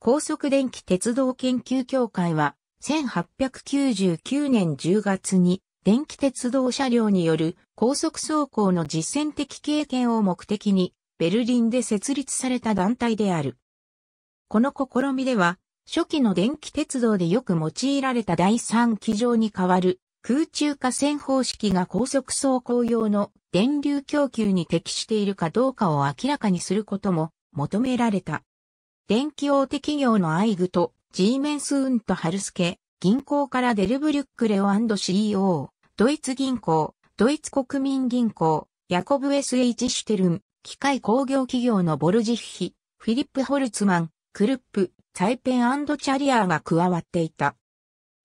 高速電気鉄道研究協会は、1899年10月に電気鉄道車両による高速走行の実践的経験を目的に、ベルリンで設立された団体である。この試みでは、初期の電気鉄道でよく用いられた第3機場に代わる空中化線方式が高速走行用の電流供給に適しているかどうかを明らかにすることも求められた。電気大手企業のアイグと、ジーメンスウントハルスケ、銀行からデルブリュックレオ &CEO、ドイツ銀行、ドイツ国民銀行、ヤコブ SH シュテルン、機械工業企業のボルジッヒ、フィリップ・ホルツマン、クルップ、サイペンチャリアーが加わっていた。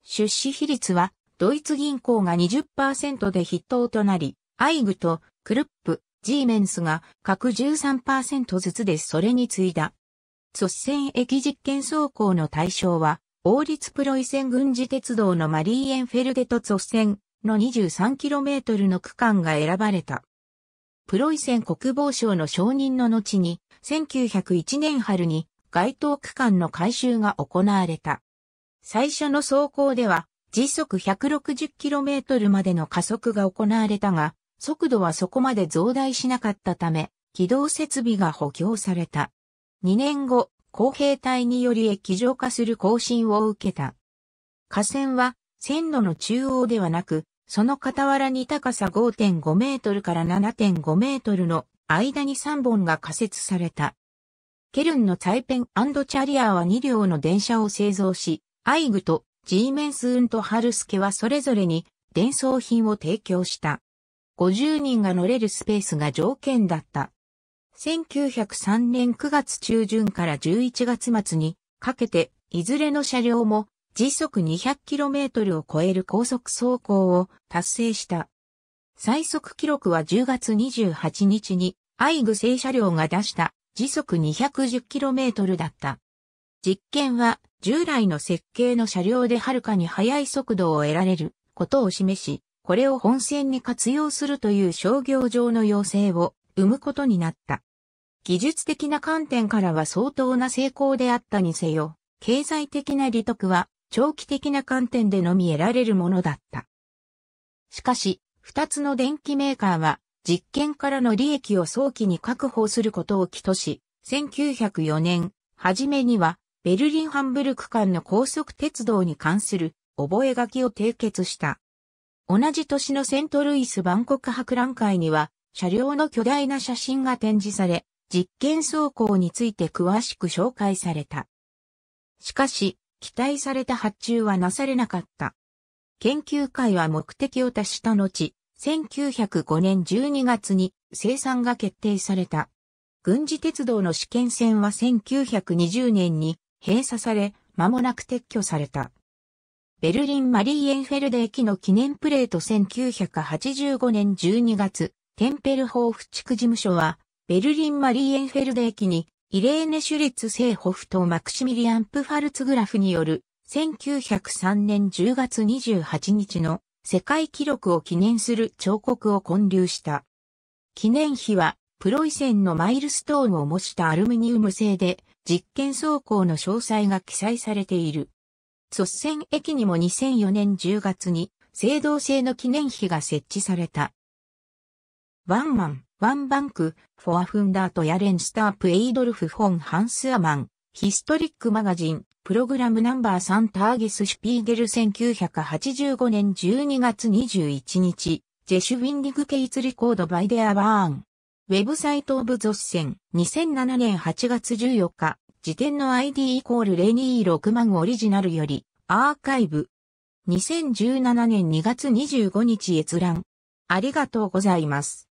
出資比率は、ドイツ銀行が20%で筆頭となり、アイグとクルップ、ジーメンスが各13%ずつでそれに次いだ。率先駅実験走行の対象は、王立プロイセン軍事鉄道のマリーエンフェルデと率先の 23km の区間が選ばれた。プロイセン国防省の承認の後に、1901年春に該当区間の改修が行われた。最初の走行では、時速 160km までの加速が行われたが、速度はそこまで増大しなかったため、軌道設備が補強された。2年後、工兵隊により液状化する更新を受けた。河川は線路の中央ではなく、その傍らに高さ5.5メートルから7.5メートルの間に3本が仮設された。ケルンのツイペンチャリアーは2両の電車を製造し、アイグとジーメンスーンとハルスケはそれぞれに伝送品を提供した。50人が乗れるスペースが条件だった。1903年9月中旬から11月末にかけて、いずれの車両も時速 200km を超える高速走行を達成した。最速記録は10月28日に、アイグ製車両が出した時速 210km だった。実験は従来の設計の車両ではるかに速い速度を得られることを示し、これを本線に活用するという商業上の要請を生むことになった。技術的な観点からは相当な成功であったにせよ、経済的な利得は長期的な観点でのみ得られるものだった。しかし、二つの電機メーカーは実験からの利益を早期に確保することを起とし、1904年、初めにはベルリン・ハンブルク間の高速鉄道に関する覚書を締結した。同じ年のセントルイス万国博覧会には車両の巨大な写真が展示され、実験走行について詳しく紹介された。しかし、期待された発注はなされなかった。研究会は目的を達した後、1905年12月に生産が決定された。軍事鉄道の試験線は1920年に閉鎖され、間もなく撤去された。ベルリン・マリーエンフェルデ駅の記念プレート1985年12月、テンペルホーフ地区事務所は、ベルリンマリーエンフェルデ駅に、イレーネ・シュリッツ・セーホフとマクシミリアン・プファルツグラフによる、1903年10月28日の世界記録を記念する彫刻を建立した。記念碑は、プロイセンのマイルストーンを模したアルミニウム製で、実験走行の詳細が記載されている。卒先駅にも2004年10月に、青銅製の記念碑が設置された。ワンマン、ワンバンク、フォアフンダーとヤレンスタープエイドルフ・フォン・ハンスアマン、ヒストリックマガジン、プログラムナンバー3ターゲス・シュピーゲル1985年12月21日、ジェシュ・ウィンディグ・ケイツ・リコード・バイ・デア・バーン。ウェブサイト・オブ・ゾッセン、2007年8月14日、時点の ID イコール026万オリジナルより、アーカイブ。2017年2月25日閲覧。ありがとうございます。